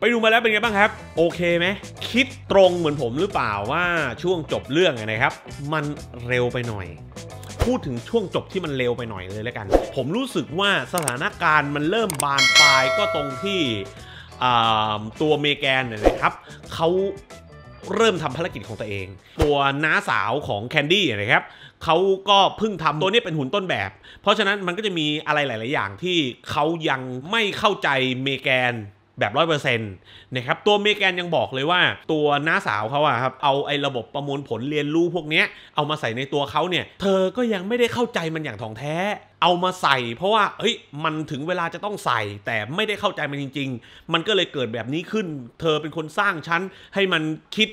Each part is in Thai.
ไปดูมาแล้วเป็นไงบ้างครับโอเคไหมคิดตรงเหมือนผมหรือเปล่าว่าช่วงจบเรื่องนะครับ มันเร็วไปหน่อย พูดถึงช่วงจบที่มันเร็วไปหน่อยเลยแล้วกัน ผมรู้สึกว่าสถานการณ์มันเริ่มบานปลายก็ตรงที่ตัวเมแกนเนี่ยนะครับเขาเริ่มทำภารกิจของตัวเองตัวน้าสาวของแคนดี้นะครับเขาก็เพิ่งทำตัวนี้เป็นหุ่นต้นแบบ เพราะฉะนั้นมันก็จะมีอะไรหลาย ๆ อย่างที่เขายังไม่เข้าใจเมแกนแบบร้อยเปอร์เซ็นต์นะครับ ตัวเมแกนยังบอกเลยว่า ตัวน้าสาวเขาอะครับเอาไอ้ระบบประมวลผลเรียนรู้พวกเนี้ย เอามาใส่ในตัวเขาเนี่ย เธอก็ยังไม่ได้เข้าใจมันอย่างถ่องแท้ เอามาใส่ เพราะว่าเฮ้ยมันถึงเวลาจะต้องใส่แต่ไม่ได้เข้าใจมันจริง ๆ มันก็เลยเกิดแบบนี้ขึ้น เธอเป็นคนสร้างชั้นให้มันคิด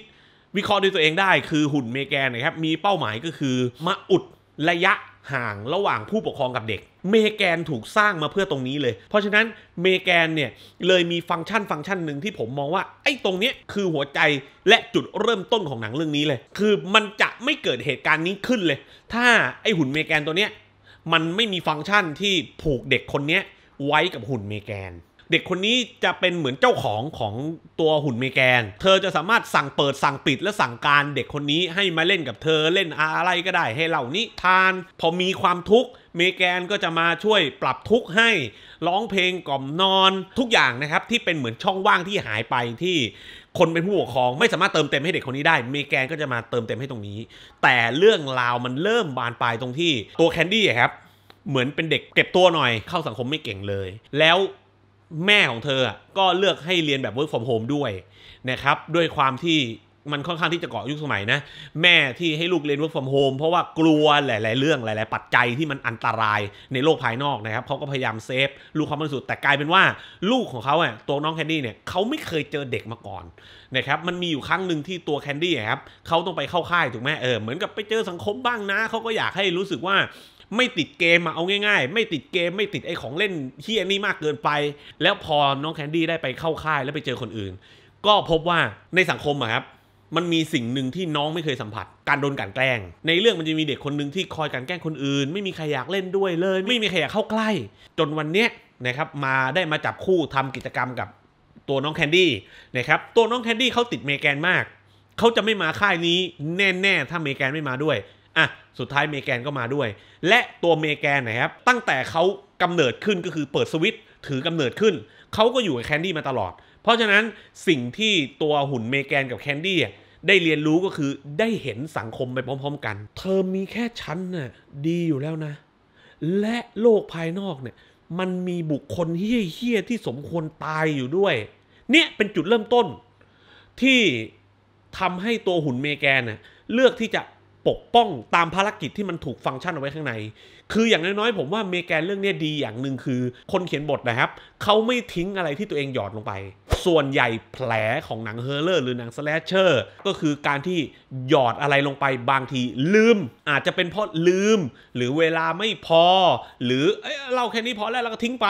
วิเคราะห์ด้วยตัวเองได้ คือหุ่นเมแกนนะครับมีเป้าหมายก็คือมาอุดระยะห่างระหว่างผู้ปกครองกับเด็ก เมแกนถูกสร้างมาเพื่อตรงนี้เลย เพราะฉะนั้นเมแกนเนี่ยเลยมีฟังก์ชันฟังก์ชันหนึ่งที่ผมมองว่า ไอ้ตรงนี้คือหัวใจและจุดเริ่มต้นของหนังเรื่องนี้เลย คือมันจะไม่เกิดเหตุการณ์นี้ขึ้นเลย ถ้าไอ้หุ่นเมแกนตัวเนี้ยมันไม่มีฟังก์ชันที่ผูกเด็กคนเนี้ยไว้กับหุ่นเมแกนเด็กคนนี้จะเป็นเหมือนเจ้าของของตัวหุ่นเมแกน เธอจะสามารถสั่งเปิดสั่งปิดและสั่งการเด็กคนนี้ให้มาเล่นกับเธอเล่นอะไรก็ได้ให้เหล่านี้ทาน พอมีความทุกข์เมแกนก็จะมาช่วยปรับทุกข์ให้ร้องเพลงกล่อมนอนทุกอย่างนะครับที่เป็นเหมือนช่องว่างที่หายไปที่คนเป็นผู้ปกครอง ไม่สามารถเติมเต็มให้เด็กคนนี้ได้ เมแกนก็จะมาเติมเต็มให้ตรงนี้ แต่เรื่องราวมันเริ่มบานปลายตรงที่ ตัวแคนดี้ครับเหมือนเป็นเด็กเก็บตัวหน่อย เข้าสังคมไม่เก่งเลย แล้วแม่ของเธอ ก็เลือกให้เรียนแบบ work from home ด้วย นะครับ ด้วยความที่มันค่อนข้างที่จะเกาะยุคสมัยนะ แม่ที่ให้ลูกเรียน work from home เพราะว่ากลัวหลายๆเรื่อง หลายๆปัจจัยที่มันอันตรายในโลกภายนอกนะครับ เขาก็พยายามเซฟลูกความ็นสุด แต่กลายเป็นว่า ลูกของเขาอ่ะตัวน้องแคนดี้เนี่ยเขาไม่เคยเจอเด็กมาก่อนนะครับ มันมีอยู่ครั้งหนึ่งที่ตัวแคนดี้ครับเขาต้องไปเข้าค่ายถูกไหมเออ เหมือนกับไปเจอสังคมบ้างนะ เขาก็อยากให้รู้สึกว่าไม่ติดเกมอะเอาง่ายๆ ไม่ติดเกมไม่ติดไอ้ของเล่นเฮี้ยนี่มากเกินไป แล้วพอน้องแคนดี้ได้ไปเข้าค่ายแล้วไปเจอคนอื่นก็พบว่าในสังคมอะครับมันมีสิ่งหนึ่งที่น้องไม่เคยสัมผัส การโดนกันแกล้ง ในเรื่องมันจะมีเด็กคนหนึ่งที่คอยกันแกล้งคนอื่น ไม่มีใครอยากเล่นด้วยเลย ไม่มีใครอยากเข้าใกล้ จนวันเนี้ยนะครับมาได้มาจับคู่ทำกิจกรรมกับตัวน้องแคนดี้นะครับตัวน้องแคนดี้เขาติดเมแกนมากเขาจะไม่มาค่ายนี้แน่ๆถ้าเมแกนไม่มาด้วยอ่ะสุดท้ายเมแกนก็มาด้วย และตัวเมแกนนะครับตั้งแต่เขากำเนิดขึ้นก็คือเปิดสวิตถือกำเนิดขึ้นเขาก็อยู่กับแคนดี้มาตลอดเพราะฉะนั้นสิ่งที่ตัวหุ่นเมแกนกับแคนดี้ได้เรียนรู้ก็คือได้เห็นสังคมไปพร้อม ๆ กัน เธอมีแค่ฉันน่ะดีอยู่แล้วนะ และโลกภายนอกเนี่ยมันมีบุคคลเฮี้ยๆที่สมควรตายอยู่ด้วย เนี่ยเป็นจุดเริ่มต้นที่ทำให้ตัวหุ่นเมแกนเลือกที่จะปกป้องตามภารกิจที่มันถูกฟังก์ชันเอาไว้ข้างใน คืออย่างน้อยๆ ผมว่าเมแกนเรื่องนี้ดีอย่างหนึ่งคือ คนเขียนบทนะครับ เขาไม่ทิ้งอะไรที่ตัวเองหยอดลงไป ส่วนใหญ่แผลของหนังเฮอร์เลอร์หรือหนังสแลชเชอร์ก็คือการที่หยอดอะไรลงไปบางทีลืมอาจจะเป็นเพราะลืม หรือเวลาไม่พอ หรือเเล่าแค่นี้พอแล้วแล้วก็ทิ้งไป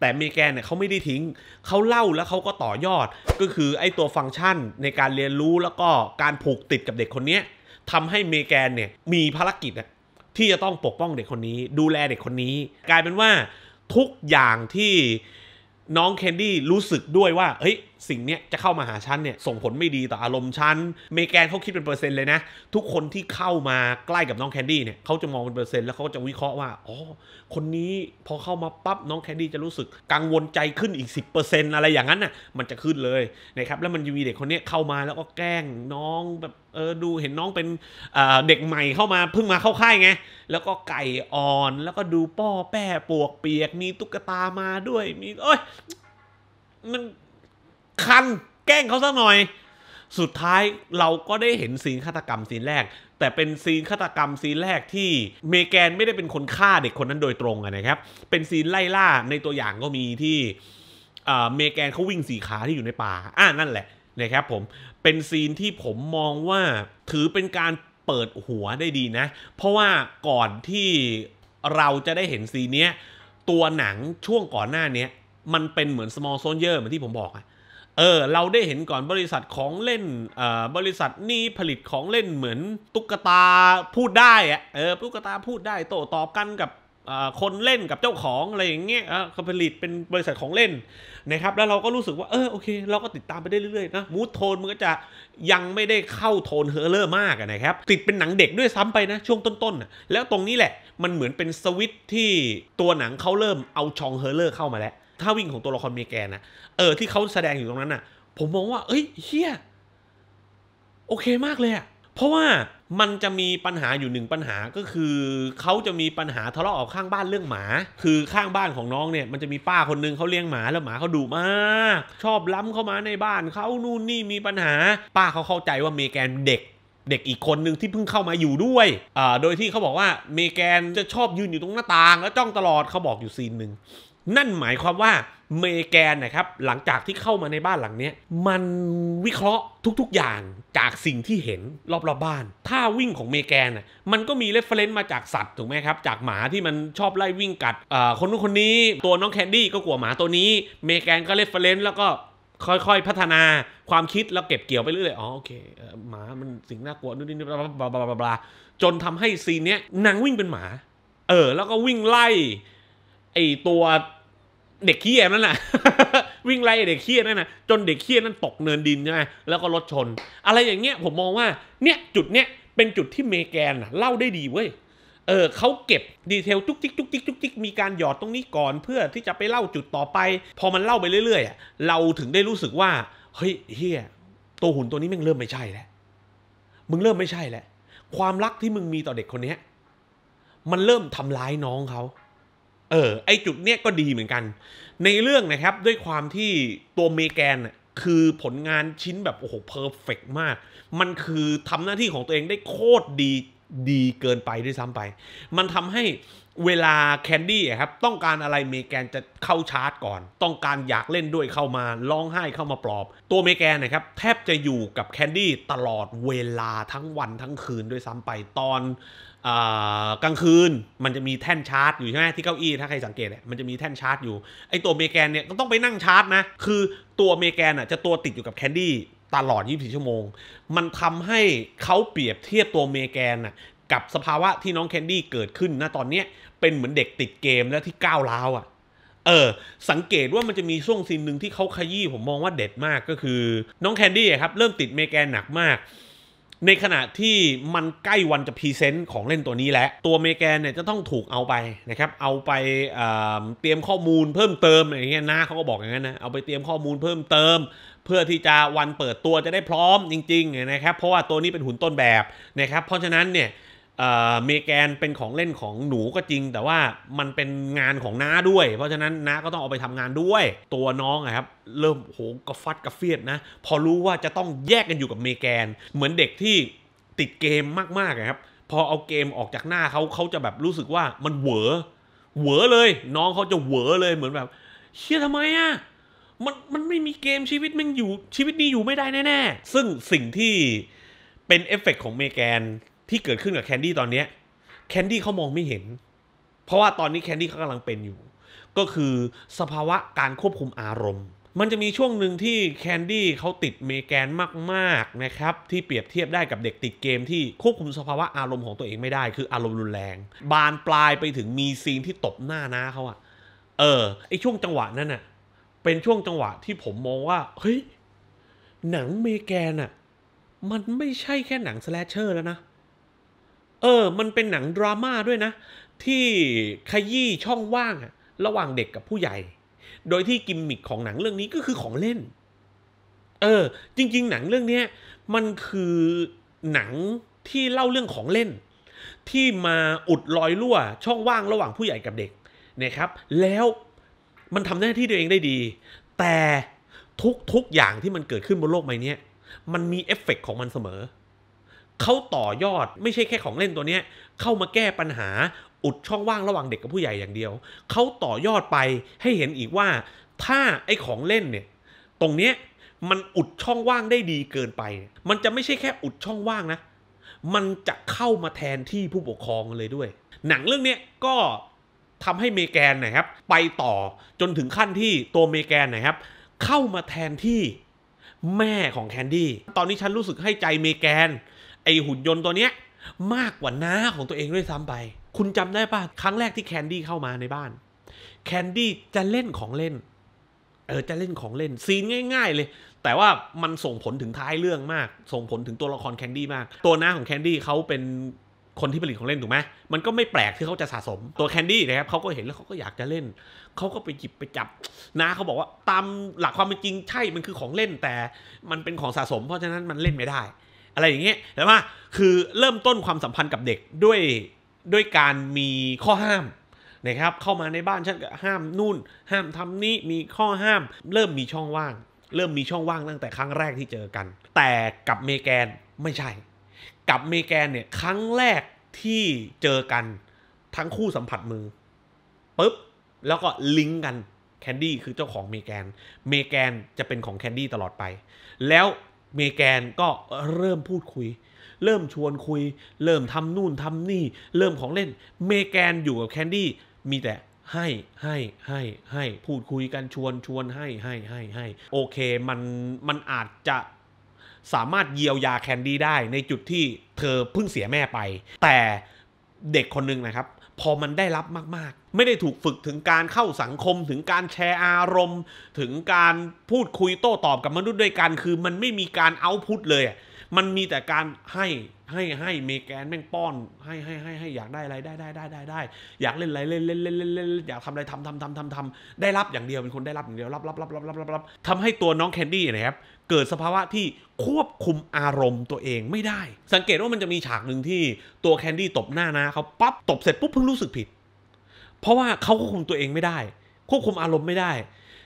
แต่เมแกนเนี่ยเขาไม่ได้ทิ้งเขาเล่าแล้วเขาก็ต่อยอด ก็คือไอ้ตัวฟังก์ชันในการเรียนรู้แล้วก็การผูกติดกับเด็กคนนี้ทำให้เมแกนเนี่ย มีภารกิจที่จะต้องปกป้องเด็กคนนี้ ดูแลเด็กคนนี้ กลายเป็นว่าทุกอย่างที่น้องแคนดี้รู้สึกด้วยว่าเฮ้ยสิ่งเนี้ยจะเข้ามาหาฉันเนี่ย ส่งผลไม่ดีต่ออารมณ์ฉันเมแกนเขาคิดเป็นเปอร์เซ็นต์เลยนะ ทุกคนที่เข้ามาใกล้กับน้องแคนดี้เนี่ยเขาจะมองเป็นเปอร์เซ็นต์แล้วเขาจะวิเคราะห์ว่า อ๋อคนนี้พอเข้ามาปั๊บน้องแคนดี้จะรู้สึก กังวลใจขึ้นอีก10%อะไรอย่างนั้นน่ะมันจะขึ้นเลยนะครับแล้วมันจะมีเด็กคนนี้เข้ามาแล้วก็แกล้งน้องแบบเออดูเห็นน้องเป็นเด็กใหม่เข้ามาเพิ่งมาเข้าค่ายไงแล้วก็ไก่อ่อนแล้วก็ดูป้อแป้ปวกเปียกมีตุ๊กตามาด้วยมีเอ้ยมันคันแกล้งเขาซะหน่อย สุดท้ายเราก็ได้เห็นซีนฆาตกรรมซีนแรก แต่เป็นซีนฆาตกรรมซีนแรกที่เมแกนไม่ได้เป็นคนฆ่าเด็กคนนั้นโดยตรงนะครับ เป็นซีนไล่ล่าในตัวอย่างก็มีที่เมแกนเขาวิ่งสีขาที่อยู่ในป่าอ่านั่นแหละนะครับผม เป็นซีนที่ผมมองว่าถือเป็นการเปิดหัวได้ดีนะ เพราะว่าก่อนที่เราจะได้เห็นซีนนี้ตัวหนังช่วงก่อนหน้านี้มันเป็นเหมือน small soldier เหมือนที่ผมบอกอะเออเราได้เห็นก่อนบริษัทของเล่นอ่อบริษัทนี้ผลิตของเล่นเหมือนตุ๊กตาพูดได้อะเออตุ๊กตาพูดได้โตตอบกันกับคนเล่นกับเจ้าของอะไรอย่างเงี้ยเขาผลิตเป็นบริษัทของเล่นนะครับแล้วเราก็รู้สึกว่าเออโอเค เราก็ติดตามไปได้เรื่อยๆนะมูทโทนมันก็จะยังไม่ได้เข้าโทนเฮอร์เลอร์มากนะครับติดเป็นหนังเด็กด้วยซ้ำไปนะช่วงต้นๆแล้วตรงนี้แหละมันเหมือนเป็นสวิตที่ตัวหนังเขาเริ่มเอาชองเฮอร์เลอร์เข้ามาแล้วถ้าวิ่งของตัวละครเมแกนนะเออที่เขาแสดงอยู่ตรงนั้นนะ่ะ ผมมองว่า เอ้ยเฮียโอเคมากเลยอะเพราะว่ามันจะมีปัญหาอยู่หนึ่งปัญหาก็คือเขาจะมีปัญหาทะเลาะออกข้างบ้านเรื่องหมา คือข้างบ้านของน้องเนี่ย มันจะมีป้าคนนึงเขาเลี้ยงหมาแล้วหมาเขาดุมาก ชอบล้ำเข้ามาในบ้านเขานู่นนี่มีปัญหา ป้าเขาเข้าใจว่าเมแกนเด็ก เด็กอีกคนหนึ่งที่เพิ่งเข้ามาอยู่ด้วยอ่าโดยที่เขาบอกว่าเมแกนจะชอบยืนอยู่ตรงหน้าต่าง แล้วจ้องตลอดเขาบอกอยู่ซีนหนึ่งนั่นหมายความว่าเมแกนนะครับหลังจากที่เข้ามาในบ้านหลังนี้มันวิเคราะห์ทุก ๆอย่างจากสิ่งที่เห็นรอบๆบ้านท่าวิ่งของเมแกนน่ะมันก็มีเรฟเฟรนซ์มาจากสัตว์ถูกไหมครับ จากหมาที่มันชอบไล่วิ่งกัดคนนู้นคนนี้ตัวน้องแคนดี้ก็กลัวหมาตัวนี้ เมแกนก็เรฟเฟรนซ์แล้วก็ค่อยๆพัฒนาความคิดแล้วเก็บเกี่ยวไปเรื่อยๆอ๋อโอเคหมามันสิ่งน่ากลัวนู่นนี่บลาบลาบลาจนทำให้ซีนนี้นางวิ่งเป็นหมา เออแล้วก็วิ่งไล่ไอตัวเด็กเคี้ยนั่นน่ะวิ่งไล่เด็กเคี้ยนั่นน่ะ จนเด็กเคี้ยนั้นตกเนินดินใช่ไหมแล้วก็รถชน อะไรอย่างเงี้ยผมมองว่า เนี่ย จุดเนี้ยเป็นจุดที่เมแกน เล่าได้ดีเว้ย เออ เขาเก็บดีเทลจุกจิกจุกจิกจุกจิกมีการหยอดตรงนี้ก่อน เพื่อที่จะไปเล่าจุดต่อไป พอมันเล่าไปเรื่อยๆเราถึงได้รู้สึกว่าเฮ้ยเฮียตัวหุ่นตัวนี้มึงเริ่มไม่ใช่แล้ว มึงเริ่มไม่ใช่แล้วความรักที่มึงมีต่อเด็กคนนี้มันเริ่มทำร้ายน้องเขาเออไอจุดเนี้ยก็ดีเหมือนกัน ในเรื่องนะครับด้วยความที่ตัวเมแกนคือผลงานชิ้นแบบโอ้โหเพอร์เฟกมาก มันคือทำหน้าที่ของตัวเองได้โคตรดีดีเกินไปด้วยซ้ำไป มันทำให้เวลาแคนดี้ครับต้องการอะไรเมแกนจะเข้าชาร์จก่อน ต้องการอยากเล่นด้วยเข้ามาร้องไห้เข้ามาปลอบ ตัวเมแกนนะครับแทบจะอยู่กับแคนดี้ตลอดเวลาทั้งวันทั้งคืนด้วยซ้ำไปตอนกลางคืนมันจะมีแท่นชาร์จอยู่ใช่ไหมที่เก้าอี้ถ้าใครสังเกตเนี่ยมันจะมีแท่นชาร์จอยู่ไอตัวเมแกนเนี่ยก็ต้องไปนั่งชาร์จนะคือตัวเมแกนอ่ะจะตัวติดอยู่กับแคนดี้ตลอด24ชั่วโมงมันทำให้เขาเปรียบเทียบตัวเมแกนอ่ะกับสภาวะที่น้องแคนดี้เกิดขึ้นนะตอนเนี้ยเป็นเหมือนเด็กติดเกมแล้วที่ก้าวร้าวอ่ะเออสังเกตว่ามันจะมีช่วงซีนหนึ่งที่เขาขยี้ผมมองว่าเด็ดมากก็คือน้องแคนดี้ครับเริ่มติดเมแกนหนักมากในขณะที่มันใกล้วันจะพรีเซนต์ของเล่นตัวนี้แล้วตัวเมแกนเนี่ย จะต้องถูกเอาไปนะครับเอาไปเเตรียมข้อมูลเพิ่มเติมอะไรเงี้ยนะเขาก็บอกอย่างนั้นนะเอาไปเตรียมข้อมูลเพิ่มเติม เพื่อที่จะวันเปิดตัวจะได้พร้อมจริงๆนะครับเพราะว่าตัวนี้เป็นหุ่นต้นแบบนะครับเพราะฉะนั้นเนี่ยเมแกนเป็นของเล่นของหนูก็จริง แต่ว่ามันเป็นงานของน้าด้วย เพราะฉะนั้นน้าก็ต้องเอาไปทำงานด้วย ตัวน้องนะครับเริ่มโหกระฟัดกระเฟียดนะ พอรู้ว่าจะต้องแยกกันอยู่กับเมแกน เหมือนเด็กที่ติดเกมมากๆครับพอเอาเกมออกจากหน้าเขาเขาจะแบบรู้สึกว่ามันเหวอเหวอเลย น้องเขาจะเหวอเลยเหมือนแบบเชี่ยทำไมอะมันมันไม่มีเกมชีวิตมันอยู่ชีวิตนี้อยู่ไม่ได้แน่ๆซึ่งสิ่งที่เป็นเอฟเฟกของเมแกนที่เกิดขึ้นกับแคนดี้ตอนเนี้ยแคนดี้เขามองไม่เห็นเพราะว่าตอนนี้แคนดี้เขากำลังเป็นอยู่ก็คือสภาวะการควบคุมอารมณ์ มันจะมีช่วงหนึ่งที่แคนดี้เขาติดเมแกนมากๆนะครับที่เปรียบเทียบได้กับเด็กติดเกมที่ควบคุมสภาวะอารมณ์ของตัวเองไม่ได้คืออารมณ์รุนแรง บานปลายไปถึงมีซีนที่ตบหน้าน้าเขาอะเออไอช่วงจังหวะนั้นอะเป็นช่วงจังหวะที่ผมมองว่าเฮ้ยหนังเมแกนอะมันไม่ใช่แค่หนังสแลชเชอร์แล้วนะเออ มันเป็นหนังดราม่าด้วยนะ ที่ขยี้ช่องว่างระหว่างเด็กกับผู้ใหญ่ โดยที่กิมมิคของหนังเรื่องนี้ก็คือของเล่น เออจริง ๆหนังเรื่องนี้มันคือหนังที่เล่าเรื่องของเล่น ที่มาอุดรอยรั่ว ช่องว่างระหว่างผู้ใหญ่กับเด็กนะครับ แล้วมันทำหน้าที่ตัวเองได้ดี แต่ทุกๆอย่างที่มันเกิดขึ้นบนโลกใบนี้มันมีเอฟเฟกของมันเสมอเขาต่อยอดไม่ใช่แค่ของเล่นตัวนี้เข้ามาแก้ปัญหา อุดช่องว่างระหว่างเด็กกับผู้ใหญ่อย่างเดียว เขาต่อยอดไปให้เห็นอีกว่าถ้าไอ้ของเล่นเนี่ยตรงเนี้ยมันอุดช่องว่างได้ดีเกินไป มันจะไม่ใช่แค่ อุดช่องว่างนะ มันจะเข้ามาแทนที่ผู้ปกครองเลยด้วย หนังเรื่องเนี้ยก็ทำให้เมแกนนะครับ ไปต่อจนถึงขั้นที่ตัวเมแกนนะครับ เข้ามาแทนที่แม่ของแคนดี้ตอนนี้ฉันรู้สึกให้ใจเมแกนไอหุ่นยนต์ตัวเนี้ยมากกว่าน้าของตัวเองด้วยซ้ำไป คุณจำได้ป่ะ ครั้งแรกที่แคนดี้เข้ามาในบ้านแคนดี้จะเล่นของเล่น เออ จะเล่นของเล่น ซีนง่ายๆเลย แต่ว่ามันส่งผลถึงท้ายเรื่องมาก ส่งผลถึงตัวละครแคนดี้มากตัวหน้าของแคนดี้เขาเป็นคนที่ผลิตของเล่นถูกไหมมันก็ไม่แปลกที่เขาจะสะสมตัวแคนดี้นะครับเขาก็เห็นแล้วเขาก็อยากจะเล่น เขาก็ไปหยิบไปจับนะเขาบอกว่าตามหลักความเป็นจริงใช่ มันคือของเล่น แต่มันเป็นของสะสม เพราะฉะนั้นมันเล่นไม่ได้อะไรอย่างเงี้ยแต่ว่าคือเริ่มต้นความสัมพันธ์กับเด็กด้วยด้วยการมีข้อห้ามนะครับเข้ามาในบ้านฉันห้ามนู่น ห้ามทำนี้มีข้อห้าม เริ่มมีช่องว่าง เริ่มมีช่องว่างตั้งแต่ครั้งแรกที่เจอกัน แต่กับเมแกนไม่ใช่ กับเมแกนเนี่ยครั้งแรกที่เจอกันทั้งคู่สัมผัสมือปุ๊บแล้วก็ลิงก์กันแคนดี้คือเจ้าของเมแกนเมแกนจะเป็นของแคนดี้ตลอดไปแล้วเมแกนก็เริ่มพูดคุย เริ่มชวนคุย เริ่มทำนู่นทำนี่ เริ่มของเล่นเมแกนอยู่กับแคนดี้มีแต่ให้ให้ให้ให้พูดคุยกันชวนชวนให้ให้ให้ให้ โอเคมันมันอาจจะสามารถเยียวยาแคนดี้ได้ในจุดที่เธอเพิ่งเสียแม่ไป แต่เด็กคนหนึ่งนะครับพอมันได้รับมากๆ ไม่ได้ถูกฝึกถึงการเข้าสังคมถึงการแชร์อารมณ์ ถึงการพูดคุยโต้ตอบกับมนุษย์ด้วยกัน คือมันไม่มีการเอาพุทเลย มันมีแต่การให้ให้ให้เมแกนแม่งป้อน ให้ให้ให้ให้อยากได้อะไรได้ได้ได้ได้ได้อยากเล่นอะไรเล่นเล่นเล่นเล่นอยากทำอะไรทำทำทำทำทำได้รับอย่างเดียวเป็นคนได้รับอย่างเดียวรับรับรับรับรับรับรับทำให้ตัวน้องแคนดี้นะครับเกิดสภาวะที่ควบคุมอารมณ์ตัวเองไม่ได้ สังเกตว่ามันจะมีฉากหนึ่งที่ตัวแคนดี้ตบหน้านะเขาปั๊บตบเสร็จปุ๊บเพิ่งรู้สึกผิด เพราะว่าเขาควบคุมตัวเองไม่ได้ ควบคุมอารมณ์ไม่ได้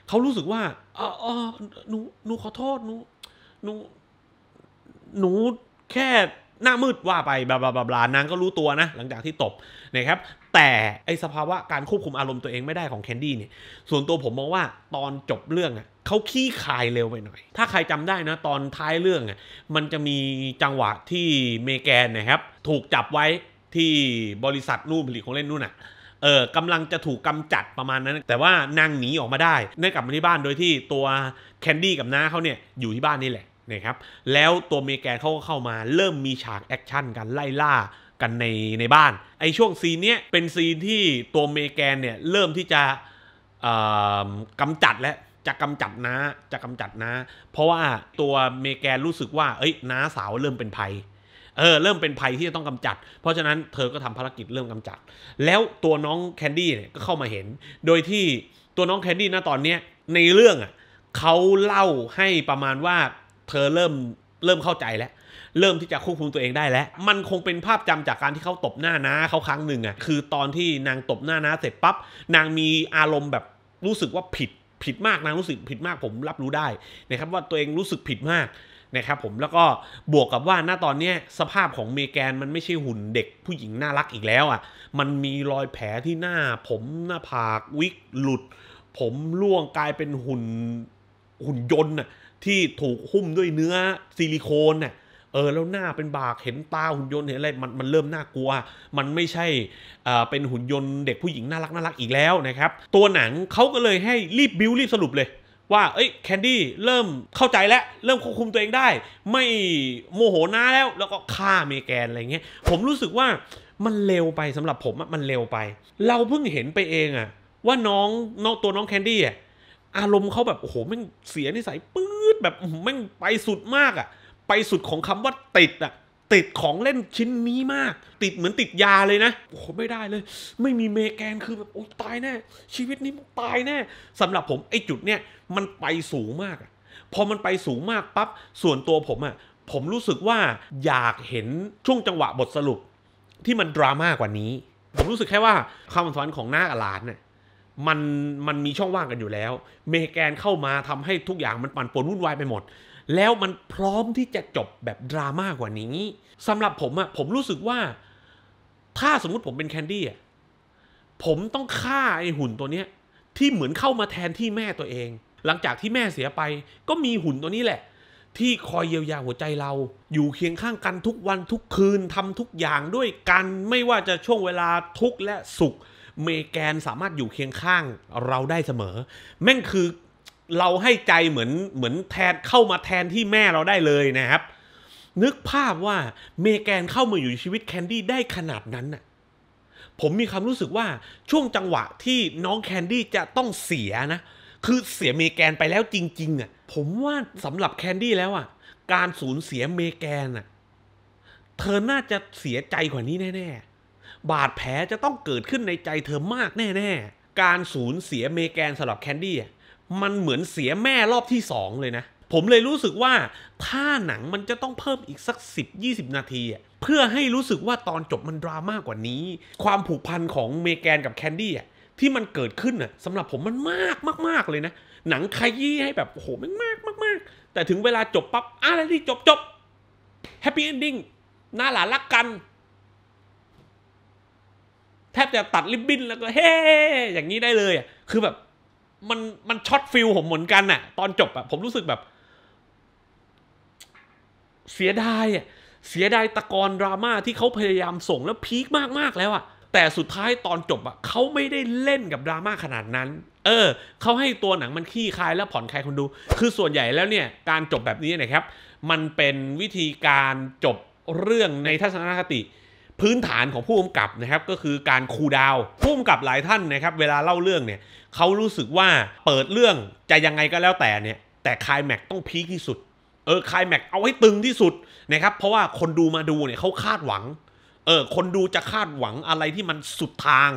เขารู้สึกว่าเออออหนูหนูขอโทษหนูหนูหนูแค่หน้ามืด ว่า ไปบลาบลาบลานางก็รู้ตัวนะ หลังจากที่ตบนะครับ แต่ไอสภาวะการควบคุมอารมณ์ตัวเองไม่ได้ของแคนดี้เนี่ย ส่วนตัวผมมองว่าตอนจบเรื่องอะเขาขี้คายเร็วไปหน่อย ถ้าใครจำได้นะตอนท้ายเรื่องมันจะมีจังหวะที่เมแกนนะครับถูกจับไว้ที่บริษัทนู่นผลิตของเล่นนู่นอ่ะ เออกำลังจะถูกกำจัดประมาณนั้น แต่ว่านางหนีออกมาได้ได้กลับมาที่บ้านโดยที่ตัวแคนดี้กับน้าเขาเนี่ยอยู่ที่บ้านนี่แหละนะครับแล้วตัวเมแกนเขาก็เข้ามา เริ่มมีฉากแอคชั่นกันไล่ล่ากันในในบ้าน ไอช่วงซีนเนี้ยเป็นซีนที่ตัวเมแกนเนี่ยเริ่มที่จะกำจัดและจะกำจัดน้าจะกำจัดน้า เพราะว่าตัวเมแกนรู้สึกว่า เอ้ย น้าสาวเริ่มเป็นภัย เออ เริ่มเป็นภัยที่จะต้องกำจัด เพราะฉะนั้นเธอก็ทำภารกิจเริ่มกำจัด แล้วตัวน้องแคนดี้เนี่ยก็เข้ามาเห็น โดยที่ตัวน้องแคนดี้นะตอนเนี้ยในเรื่องอ่ะเขาเล่าให้ประมาณว่า เธอเริ่มเริ่มเข้าใจแล้ว เริ่มที่จะควบคุมตัวเองได้แล้ว มันคงเป็นภาพจำจากการที่เขาตบหน้านะเขาครั้งหนึ่งอ่ะคือตอนที่นางตบหน้านะเสร็จปับ๊บ นางมีอารมณ์แบบรู้สึกว่าผิดผิดมากนางรู้สึกผิดมากผมรับรู้ได้นะครับว่าตัวเองรู้สึกผิดมากนะครับผมแล้วก็บวกกับว่าหน้าตอนนี้สภาพของเมแกนมันไม่ใช่หุ่นเด็กผู้หญิงน่ารักอีกแล้วอ่ะมันมีรอยแผลที่หน้า ผมหน้าผากวิกหลุด ผมร่วงกลายเป็นหุ่นหุ่นยนต์น่ะที่ถูกหุ้มด้วยเนื้อซิลิโคนน่ะเออแล้วหน้าเป็นบาก เห็นตาหุ่นยนต์ เห็นอะไร มันมันเริ่มน่ากลัว มันไม่ใช่อ่าเป็นหุ่นยนต์เด็กผู้หญิงน่ารักน่ารักอีกแล้วนะครับตัวหนังเขาก็เลยให้รีบบิวรีบสรุปเลยว่าเอ้ยแคนดี้เริ่มเข้าใจแล้วเริ่มควบคุมตัวเองได้ ไม่โมโหหน้าแล้ว แล้วก็ฆ่าเมแกนอะไรเงี้ยผมรู้สึกว่ามันเร็วไปสำหรับผมมันเร็วไป เราเพิ่งเห็นไปเองอะว่าน้องน้องตัวน้องแคนดี้อะอารมณ์เขาแบบโอ้โหแม่งเสียนิสัยปื๊ดแบบแม่งไปสุดมากอะไปสุดของคำว่าติดอะติดของเล่นชิ้นนี้มาก ติดเหมือนติดยาเลยนะโอ้โหไม่ได้เลย ไม่มีเมแกนคือแบบโอ้ตายแน่ ชีวิตนี้ตายแน่สำหรับผมไอ้จุดเนี่ยมันไปสูงมากพอมันไปสูงมากปั๊บส่วนตัวผมอะผมรู้สึกว่าอยากเห็นช่วงจังหวะบทสรุป ที่มันดราม่ากว่านี้ ผมรู้สึกแค่ว่าคำสอนของหน้าอลานเนี่ยมันมันมีช่องว่างกันอยู่แล้ว เมแกนเข้ามาทำให้ทุกอย่างมันปั่นป่วนวุ่นวายไปหมดแล้วมันพร้อมที่จะจบแบบดราม่ากว่านี้สำหรับผมอะผมรู้สึกว่า ถ้าสมมติผมเป็นแคนดี้อะผมต้องฆ่าไอ้หุ่นตัวเนี้ยที่เหมือนเข้ามาแทนที่แม่ตัวเอง หลังจากที่แม่เสียไปก็มีหุ่นตัวนี้แหละ ที่คอยเยียวยาหัวใจเรา อยู่เคียงข้างกันทุกวันทุกคืนทำทุกอย่างด้วยกันไม่ว่าจะช่วงเวลาทุกข์และสุข เมแกนสามารถอยู่เคียงข้างเราได้เสมอ แม่งคือเราให้ใจเหมือนเหมือนแทนเข้ามาแทนที่แม่เราได้เลยนะครับ นึกภาพว่าเมแกนเข้ามาอยู่ชีวิตแคนดี้ได้ขนาดนั้นน่ะ ผมมีความรู้สึกว่าช่วงจังหวะที่น้องแคนดี้จะต้องเสียนะ คือเสียเมแกนไปแล้วจริงๆอ่ะผมว่าสำหรับแคนดี้แล้วอ่ะ การสูญเสียเมแกนอ่ะ เธอน่าจะเสียใจกว่านี้แน่ ๆ บาดแผลจะต้องเกิดขึ้นในใจเธอมากแน่ ๆ การสูญเสียเมแกนสำหรับแคนดี้มันเหมือนเสียแม่รอบที่สองเลยนะ ผมเลยรู้สึกว่า ถ้าหนังมันจะต้องเพิ่มอีกสัก 10-20 นาทีเพื่อให้รู้สึกว่าตอนจบมันดราม่ากว่านี้ ความผูกพันของเมแกนกับแคนดี้ที่มันเกิดขึ้นน่ะสำหรับผมมันมากมาก ๆเลยนะ หนังขยี้ให้แบบ โอ้โหมันมากมากแต่ถึงเวลาจบปั๊บอะไรที่จบจบแฮปปี้เอนดิ้งน่าหลารักกัน แทบจะตัดลิบบิ้นแล้วก็เฮ้อย่างนี้ได้เลยคือแบบมันมันช็อตฟิลผมเหมือนกันน่ะตอนจบอะผมรู้สึกแบบ เสียดายอะเสียดายตะกรดราม่าที่เขาพยายามส่งแล้วพีคมาก ๆ แล้วอะแต่สุดท้ายตอนจบอะเขาไม่ได้เล่นกับดราม่าขนาดนั้น เออ เขาให้ตัวหนังมันขี้คายและผ่อนคลายคนดู คือส่วนใหญ่แล้วเนี่ย การจบแบบนี้นะครับ มันเป็นวิธีการจบเรื่องในทัศนคติพื้นฐานของผู้กำกับนะครับก็คือการคูดาวผู้กำกับหลายท่านนะครับเวลาเล่าเรื่องเนี่ยเขารู้สึกว่าเปิดเรื่องจะยังไงก็แล้วแต่เนี่ยแต่คลายแม็กต้องพีคที่สุดเออคลายแม็กเอาให้ตึงที่สุดนะครับเพราะว่าคนดูมาดูเนี่ยเขาคาดหวังเออคนดูจะคาดหวังอะไรที่มันสุดทาง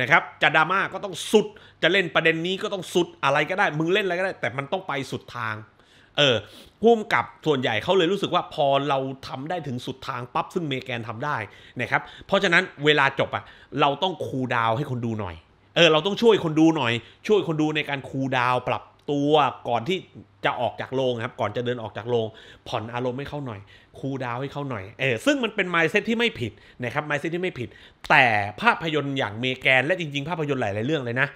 นะครับจะดราม่าก็ต้องสุดจะเล่นประเด็นนี้ก็ต้องสุดอะไรก็ได้มึงเล่นอะไรก็ได้ แต่มันต้องไปสุดทางเออพุ่มกับส่วนใหญ่เขาเลยรู้สึกว่าพอเราทำได้ถึงสุดทางปั๊บซึ่งเมแกนทำได้นะครับเพราะฉะนั้นเวลาจบอะเราต้องคูดาวให้คนดูหน่อยเออเราต้องช่วยคนดูหน่อย ช่วยคนดูในการคูดาวปรับตัวก่อนที่จะออกจากโรงครับก่อนจะเดินออกจากโรงผ่อนอารมณ์ให้เขาหน่อยคูดาวให้เขาหน่อยเออซึ่งมันเป็นไมซ์เซ็ตที่ไม่ผิดนะครับไมซ์เซ็ตที่ไม่ผิด แต่ภาพยนตร์อย่างเมแกน และจริงๆภาพยนตร์หลายๆเรื่องเลยนะ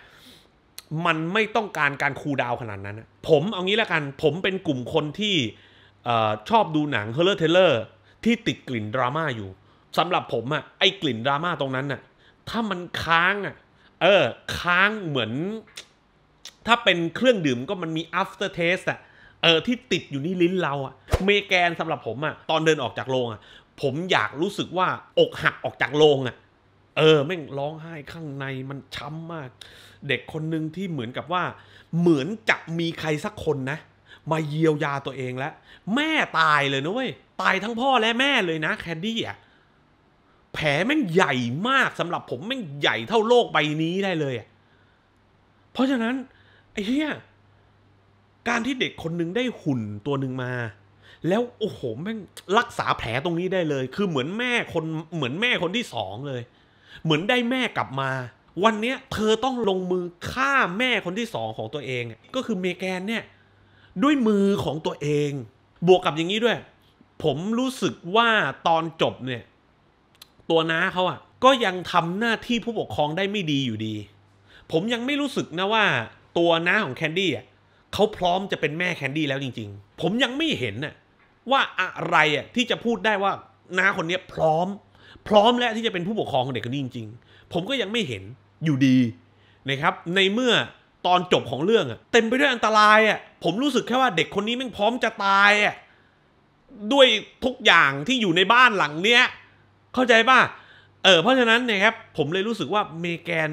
มันไม่ต้องการการคูลดาวขนาดนั้น ผมเอางี้ละกัน ผมเป็นกลุ่มคนที่ชอบดูหนังเฮอร์เลอร์เทเลอร์ที่ติดกลิ่นดราม่าอยู่สำหรับผมอะไอ้กลิ่นดราม่าตรงนั้นอะถ้ามันค้างอะเออค้างเหมือน ถ้าเป็นเครื่องดื่มก็มันมี after taste อะเออที่ติดอยู่นี่ลิ้นเราอะเมแกนสำหรับผมอะตอนเดินออกจากโรงอะผมอยากรู้สึกว่าอกหักออกจากโรงอะเออแม่งร้องไห้ข้างในมันช้ำมาก เด็กคนหนึ่งที่เหมือนกับว่า เหมือนจะมีใครสักคนนะมาเยียวยาตัวเองแล้วแม่ตายเลยนะเว้ยตายทั้งพ่อและแม่เลยนะแคนดี้อ่ะแผลแม่งใหญ่มากสำหรับผมแม่งใหญ่เท่าโลกใบนี้ได้เลยเพราะฉะนั้นไอ้เหี้ยการที่เด็กคนหนึ่งได้หุ่นตัวหนึ่งมา แล้วโอ้โหแม่งรักษาแผลตรงนี้ได้เลย คือเหมือนแม่คนเหมือนแม่คนที่สองเลยเหมือนได้แม่กลับมา วันนี้เธอต้องลงมือฆ่าแม่คนที่สองของตัวเอง ก็คือเมแกนเนี่ย ด้วยมือของตัวเอง บวกกับอย่างนี้ด้วย ผมรู้สึกว่าตอนจบเนี่ย ตัวน้าเขาอะก็ยังทำหน้าที่ผู้ปกครองได้ไม่ดีอยู่ดี ผมยังไม่รู้สึกนะว่า ตัวน้าของแคนดี้อะเขาพร้อมจะเป็นแม่แคนดี้แล้วจริงๆ ผมยังไม่เห็นน่ะว่าอะไรอะที่จะพูดได้ว่าน้าคนนี้พร้อมพร้อมแล้วที่จะเป็นผู้ปกครองของเด็กคนนี้จริงๆ ผมก็ยังไม่เห็นอยู่ดีนะครับ ในเมื่อตอนจบของเรื่องอะเต็มไปด้วยอันตรายอะผมรู้สึกแค่ว่าเด็กคนนี้ม่งพร้อมจะตายอะด้วยทุกอย่างที่อยู่ในบ้านหลังเนี้ย เข้าใจป่ะเออเพราะฉะนั้นนะครับผมเลยรู้สึกว่าเมแกน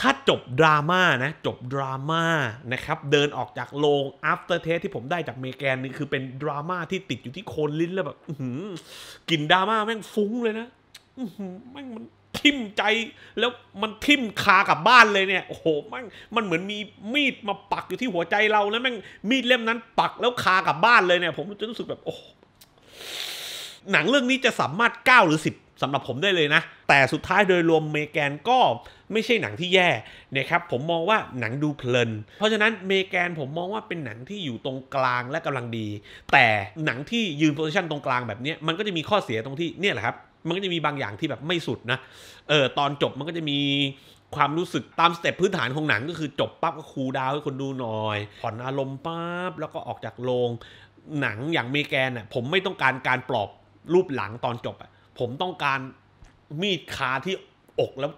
ถ้าจบดราม่านะจบดราม่านะครับ เดินออกจากโรง after taste ที่ผมได้จากเมแกนนี่คือเป็นดราม่าที่ติดอยู่ที่โคนลิ้นแล้วแบบกลิ่นดราม่าแม่งฟุ้งเลยนะแม่งมันทิ่มใจ แล้วมันทิ่มคากับบ้านเลยเนี่ยโอ้โหแม่งมันเหมือนมีมีดมาปักอยู่ที่หัวใจเราแล้วแม่งมีดเล่มนั้นปักแล้วคากับบ้านเลยเนี่ย ผมจะรู้สึกแบบโอ้หนังเรื่องนี้จะสามารถ 9 หรือ 10 สำหรับผมได้เลยนะ แต่สุดท้ายโดยรวมเมแกนก็ไม่ใช่หนังที่แย่นะครับผมมองว่าหนังดูเพลินเพราะฉะนั้นเมแกนผมมองว่าเป็นหนังที่อยู่ตรงกลางและกำลังดี แต่หนังที่ยืนโพสิชันตรงกลางแบบนี้มันก็จะมีข้อเสียตรงที่เนี่ยแหละครับมันก็จะมีบางอย่างที่แบบไม่สุดนะเออตอนจบมันก็จะมีความรู้สึกตามสเต็ปพื้นฐานของหนังก็คือจบปั๊บก็คูดาวให้คนดูหน่อย ผ่อนอารมณ์ปั๊บแล้วก็ออกจากโรงหนังอย่างเมแกนน่ะผมไม่ต้องการการปลอบรูปหลังตอนจบอะผมต้องการมีดคาที่อกแล้ว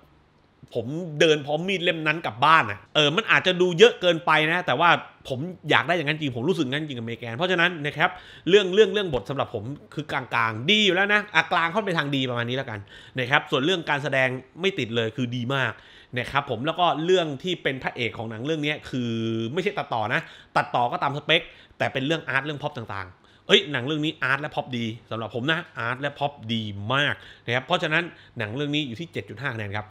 ผมเดินพร้อม มีดเล่มนั้นกลับบ้านอะเออมันอาจจะดูเยอะเกินไปนะ แต่ว่าผมอยากได้อย่างนั้นจริงผมรู้สึกงั้นจริงกับเมแกนเพราะฉะนั้นนะครับ เรื่องเรื่องเรื่องบทสำหรับผมคือกลางๆ ดีอยู่แล้วนะกลางเข้าไปทางดีประมาณนี้แล้วกันนะครับส่วนเรื่องการแสดงไม่ติดเลยคือดีมากนะครับผมแล้วก็เรื่องที่เป็นพระเอกของหนังเรื่องนี้คือไม่ใช่ตัดต่อนะ ตัดต่อก็ตามสเปค แต่เป็นเรื่องอาร์ตเรื่องพ็อปต่างเอ้ยหนังเรื่องนี้อาร์ตและพ็อปดีสำหรับผมนะอาร์ตและพ็อปดีมากนะครับเพราะฉะนั้นหนังเรื่องนี้อยู่ที่ 7.5คะแนนครับ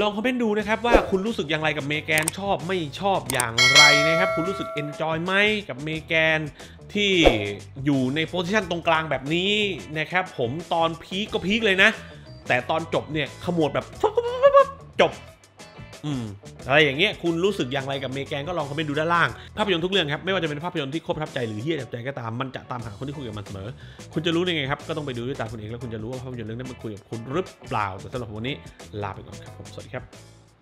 ลองคอมเมนต์ดูนะครับว่าคุณรู้สึกอย่างไรกับเมแกนชอบไม่ชอบอย่างไรนะครับ คุณรู้สึกเอนจอยไหมกับเมแกนที่อยู่ในโพสิชันตรงกลางแบบนี้นะครับ ผมตอนพีคก็พีคเลยนะ แต่ตอนจบเนี่ยขมวดแบบจบอะไรอย่างเงี้ยคุณรู้สึกอย่างไรกับเมแกนก็ลองคอมเมนต์ดูด้านล่าง ภาพยนตร์ทุกเรื่องครับ ไม่ว่าจะเป็นภาพยนตร์ที่ครบทับใจหรือเฮี้ยจับใจก็ตามมันจะตามหาคนที่คุยกับมันเสมอ คุณจะรู้ได้ไงครับ ก็ต้องไปดูด้วยตาคุณเองแล้วคุณจะรู้ว่าภาพยนตร์เรื่องนั้นมันคุยกับคุณหรือเปล่า แต่สำหรับวันนี้ลาไปก่อนครับผมสวัสดีครับ